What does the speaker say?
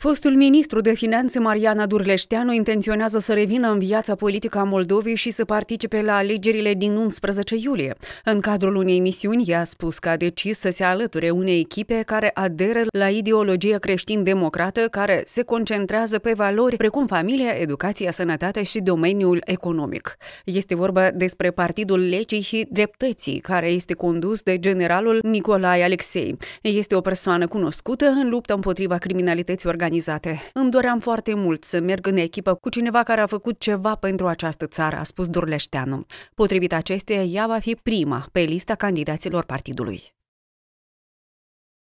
Fostul ministru de finanțe Mariana Durleșteanu intenționează să revină în viața politică a Moldovei și să participe la alegerile din 11 iulie. În cadrul unei misiuni, ea a spus că a decis să se alăture unei echipe care aderă la ideologia creștin-democrată, care se concentrează pe valori precum familia, educația, sănătatea și domeniul economic. Este vorba despre Partidul Legii și Dreptății, care este condus de generalul Nicolae Alexei. Este o persoană cunoscută în lupta împotriva criminalității organizate organizate. Îmi doream foarte mult să merg în echipă cu cineva care a făcut ceva pentru această țară, a spus Durleșteanu. Potrivit acesteia, ea va fi prima pe lista candidaților partidului.